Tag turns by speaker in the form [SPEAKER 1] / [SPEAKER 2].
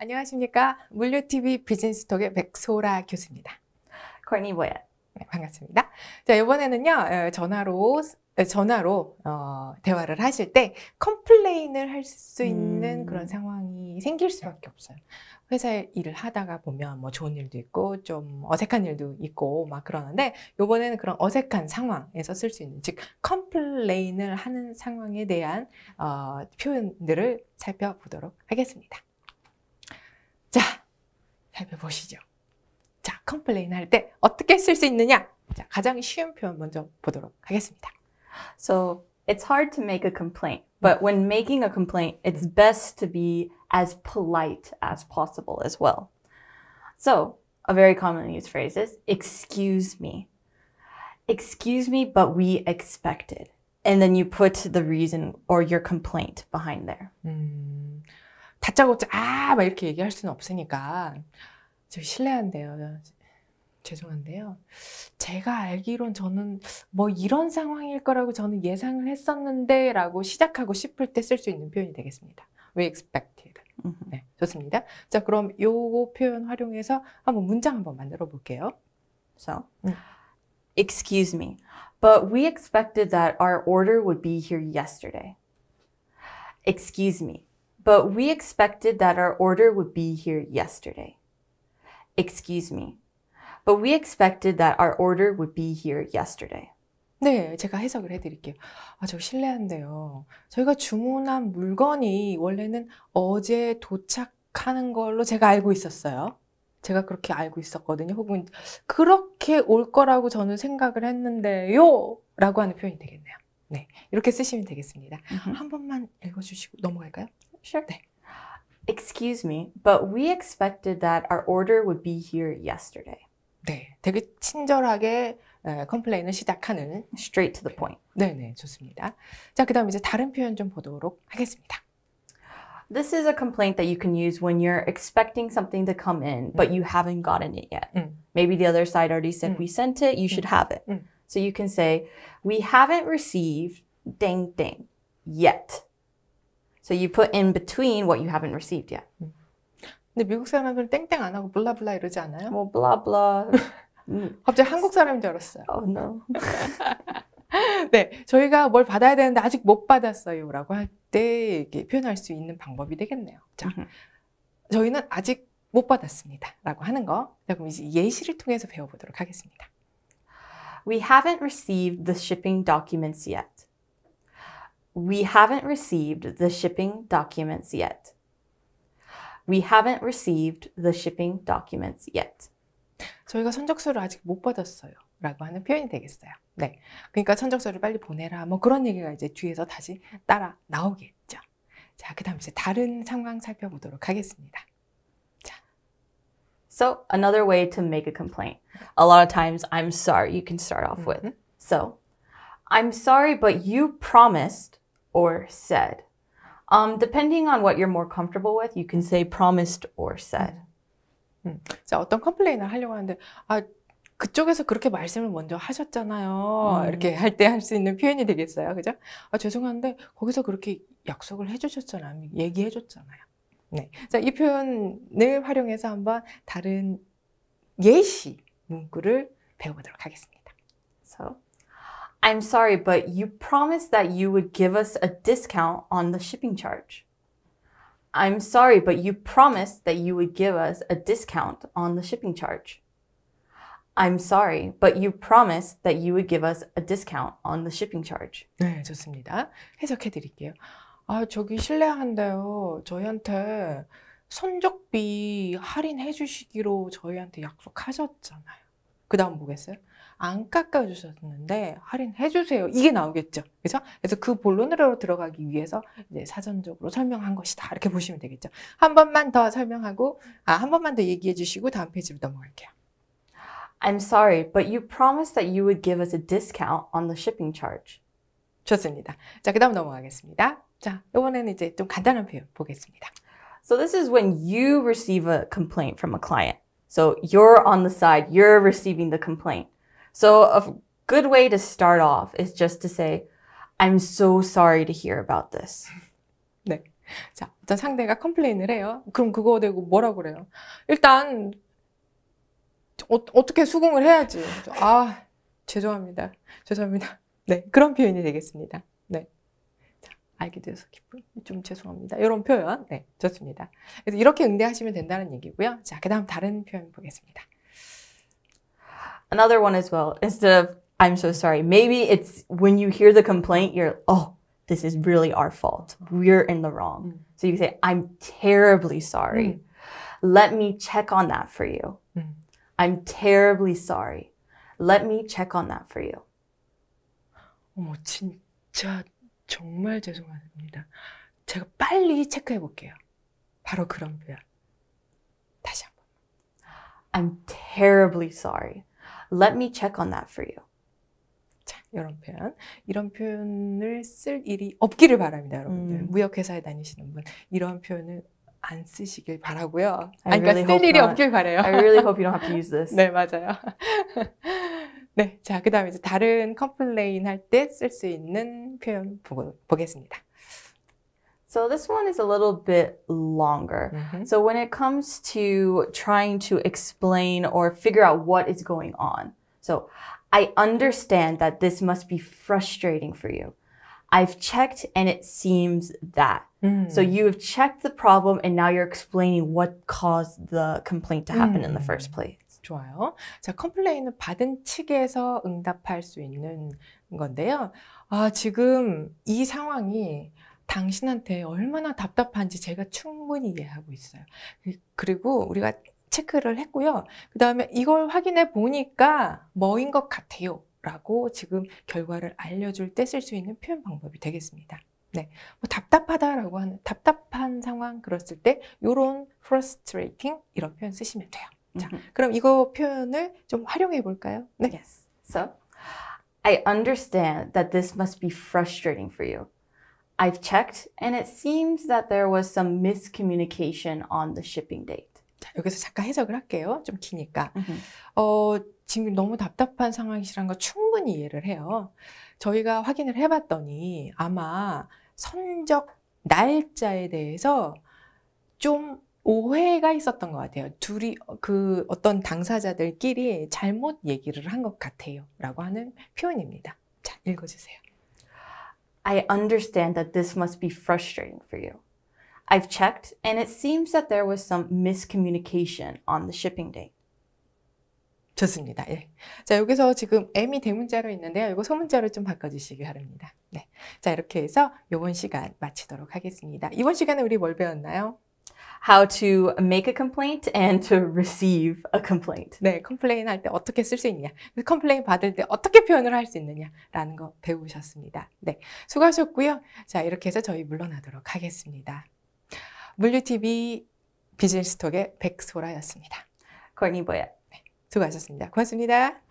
[SPEAKER 1] 안녕하십니까. 물류TV 비즈니스톡의 백소라 교수입니다. 코니보야. 네, 반갑습니다. 자, 이번에는요, 어, 전화로, 어, 전화로, 어, 대화를 하실 때 컴플레인을 할 수 있는 음... 그런 상황이 생길 수밖에 없어요. 회사에 일을 하다가 보면 뭐 좋은 일도 있고 좀 어색한 일도 있고 막 그러는데 요번에는 그런 어색한 상황에서 쓸 수 있는 즉 컴플레인을 하는 상황에 대한 어, 표현들을 살펴보도록 하겠습니다. 자, 살펴보시죠. 자, 컴플레인 할 때
[SPEAKER 2] 어떻게 쓸 수 있느냐? 자, 가장 쉬운 표현 먼저 보도록 하겠습니다. So, it's hard to make a complaint, but when making a complaint, it's best to be as polite as possible as well. So, a very commonly used phrase is excuse me. Excuse me, but we expected. And then you put the reason or your complaint behind there. 다짜고짜
[SPEAKER 1] 아 막 이렇게 얘기할 수는 없으니까 저 실례한데요. 죄송한데요. 제가 알기론 저는 뭐 이런 상황일 거라고 저는 예상을 했었는데 라고 시작하고 싶을 때 쓸 수 있는 표현이 되겠습니다. We expected. 네, 좋습니다. 자, 그럼 요거 표현 활용해서 한번 문장 한번 만들어 볼게요. So, 음.
[SPEAKER 2] excuse me, but we expected that our order would be here yesterday. Excuse me, but we expected that our order would be here yesterday. Excuse me. But we expected that our order would be here yesterday.
[SPEAKER 1] 네, 제가 해석을 해드릴게요. 아, 저 실례한데요. 저희가 주문한 물건이 원래는 어제 도착하는 걸로 제가 알고 있었어요. 제가 그렇게 알고 있었거든요. 혹은 그렇게 올 거라고 저는 생각을 했는데요. 라고 하는 표현이 되겠네요. 네,
[SPEAKER 2] 이렇게 쓰시면 되겠습니다. 한 번만 읽어주시고 넘어갈까요? Sure thing. Excuse me, but we expected that our order would be here yesterday. 네, 되게 친절하게 컴플레인을 시작하는 straight to the point. 네, 네, 좋습니다.
[SPEAKER 1] 자, 그다음 이제 다른 표현 좀 보도록 하겠습니다.
[SPEAKER 2] This is a complaint that you can use when you're expecting something to come in, but you haven't gotten it yet. Maybe the other side already said we sent it, you should have it. So you can say we haven't received ding ding yet. So you put in between what you haven't received yet. 음. 근데 미국 사람들은 땡땡 안 하고 블라블라 이러지 않아요? 뭐 블라블라.
[SPEAKER 1] 음. 갑자기 한국 사람인 줄 알았어요. Oh no. 네, 저희가 뭘 받아야 되는데 아직 못 받았어요라고 할때 표현할 수 있는 방법이 되겠네요. 자, 저희는 아직 못 받았습니다라고 하는 거. 자, 그럼 이제 예시를 통해서 배워보도록
[SPEAKER 2] 하겠습니다. We haven't received the shipping documents yet. We haven't received the shipping documents yet. We haven't received the shipping documents yet. 저희가 선적서를
[SPEAKER 1] 아직 못 받았어요. 라고 하는 표현이 되겠어요. 네. 그러니까 선적서를 빨리 보내라. 뭐 그런 얘기가 이제 뒤에서 다시 따라 나오겠죠. 자, 그 다음 이제 다른 상황 살펴보도록
[SPEAKER 2] 하겠습니다. 자, So, another way to make a complaint. A lot of times, I'm sorry, you can start off with. Mm-hmm. So, I'm sorry, but you promised or said. Um, depending on what you're more comfortable with, you can say promised or said. 음. 자, 어떤 컴플레인을 하려고 하는데, 아,
[SPEAKER 1] 그쪽에서 그렇게 말씀을 먼저 하셨잖아요. 음. 이렇게 할 때 할 수 있는 표현이 되겠어요. 그죠? 아, 죄송한데, 거기서 그렇게 약속을 해주셨잖아요. 얘기해줬잖아요. 네. 자, 이 표현을 활용해서 한번 다른 예시 문구를
[SPEAKER 2] 배워보도록 하겠습니다. So, I'm sorry, but you promised that you would give us a discount on the shipping charge. I'm sorry, but you promised that you would give us a discount on the shipping charge. I'm sorry, but you promised that you would give us a discount on the shipping charge. 네,
[SPEAKER 1] 좋습니다.
[SPEAKER 2] 해석해 드릴게요. 아, 저기 실례한데요. 저희한테
[SPEAKER 1] 선적비 할인해 주시기로 저희한테 약속하셨잖아요. 그 다음 뭐겠어요? 안 깎아주셨는데 할인해 주세요. 이게 나오겠죠. 그래 그래서 그 본론으로 들어가기 위해서 이제 사전적으로 설명한 것이다. 이렇게 보시면 되겠죠. 한
[SPEAKER 2] 번만 더 설명하고 아, 한 번만 더 얘기해 주시고 다음 페이지로 넘어갈게요. I'm sorry, but you promised that you would give us a discount on the shipping charge. 좋습니다.
[SPEAKER 1] 자, 그다음 넘어가겠습니다. 자, 이번에는 이제 좀 간단한 표현 보겠습니다.
[SPEAKER 2] So this is when you receive a complaint from a client. So you're on the side, you're receiving the complaint. So a good way to start off is just to say, I'm so sorry to hear about this. 네. 자, 일단 상대가
[SPEAKER 1] 컴플레인을 해요. 그럼 그거 되고 뭐라 그래요? 일단 어, 어떻게 수긍을 해야지. 아, 죄송합니다. 죄송합니다. 네, 그런 표현이 되겠습니다. 네. 알게 돼서 기쁨. 좀 죄송합니다. 이런 표현. 네, 좋습니다. 그래서 이렇게 응대하시면 된다는 얘기고요. 자, 그 다음 다른 표현 보겠습니다.
[SPEAKER 2] Another one as well. Instead of I'm so sorry. Maybe it's when you hear the complaint, you're, oh, this is really our fault. We're in the wrong. Mm. So you say, I'm terribly sorry. Mm. Let me check on that for you. Mm. I'm terribly sorry. Let me check on that for you. 어머, 진짜
[SPEAKER 1] 정말 죄송합니다. 제가 빨리 체크해 볼게요. 바로 그런 표현. 다시
[SPEAKER 2] 한 번. I'm terribly sorry. Let me check on that for you. 자, 이런 표현. 이런 표현을
[SPEAKER 1] 쓸 일이 없기를 바랍니다, 여러분들. 음. 무역회사에 다니시는 분. 이런 표현을 안 쓰시길 바라고요. 아니, 그러니까 really 쓸 일이 not. 없길 바래요. I really hope you don't have to use this. 네, 맞아요. 네, 자, 그 다음에 이제 다른 컴플레인 할 때 쓸 수 있는 표현 보, 보겠습니다.
[SPEAKER 2] So this one is a little bit longer. Mm -hmm. So when it comes to trying to explain or figure out what is going on. So I understand that this must be frustrating for you. I've checked and it seems that. Mm So you have checked the problem and now you're explaining what caused the complaint to happen mm in the mm. first place. 좋아요. 자, 컴플레인은
[SPEAKER 1] 받은 측에서 응답할 수 있는 건데요. 아, 지금 이 상황이 당신한테 얼마나 답답한지 제가 충분히 이해하고 있어요. 그, 그리고 우리가 체크를 했고요. 그 다음에 이걸 확인해 보니까 뭐인 것 같아요. 라고 지금 결과를 알려줄 때 쓸 수 있는 표현 방법이 되겠습니다. 네. 뭐 답답하다라고 하는, 답답한 상황 그랬을 때, 요런 frustrating 이런 표현 쓰시면 돼요. 자, 그럼 이거 표현을 좀 활용해
[SPEAKER 2] 볼까요? 네. Yes. So. I understand that this must be frustrating for you. I've checked and it seems that there was some miscommunication on the shipping date. 자, 여기서 잠깐 해석을 할게요. 좀 기니까. Mm -hmm. 어, 지금
[SPEAKER 1] 너무 답답한 상황이시란 거 충분히 이해를 해요. 저희가 확인을 해봤더니 아마 선적 날짜에 대해서 좀 오해가 있었던 것 같아요. 둘이 어, 그 어떤 당사자들끼리 잘못
[SPEAKER 2] 얘기를 한 것 같아요. 라고 하는 표현입니다. 자, 읽어주세요. I understand that this must be frustrating for you. I've checked and it seems that there was some miscommunication on the shipping date. 좋습니다. 예.
[SPEAKER 1] 자, 여기서 지금 M이 대문자로 있는데요. 이거 소문자로 좀 바꿔주시기 바랍니다. 네. 자, 이렇게 해서 이번 시간 마치도록 하겠습니다. 이번 시간에 우리 뭘 배웠나요? how to make a complaint and to receive a complaint. 네, 컴플레인 할 때 어떻게 쓸 수 있냐, 컴플레인 받을 때 어떻게 표현을 할 수 있느냐라는 거 배우셨습니다. 네, 수고하셨고요. 자, 이렇게 해서 저희 물러나도록 하겠습니다. 물류TV 비즈니스톡의 백소라였습니다. 걸니보야 네, 수고하셨습니다. 고맙습니다.